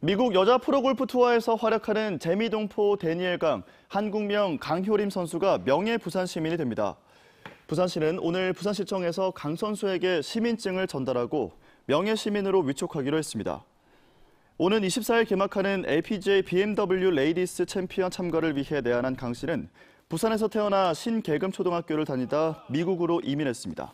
미국 여자 프로골프 투어에서 활약하는 재미동포 데니엘 강, 한국명 강효림 선수가 명예 부산 시민이 됩니다. 부산시는 오늘 부산시청에서 강 선수에게 시민증을 전달하고 명예 시민으로 위촉하기로 했습니다. 오는 24일 개막하는 a p g BMW 레이디스 챔피언 참가를 위해 내한한 강 씨는 부산에서 태어나 신계금 초등학교를 다니다 미국으로 이민했습니다.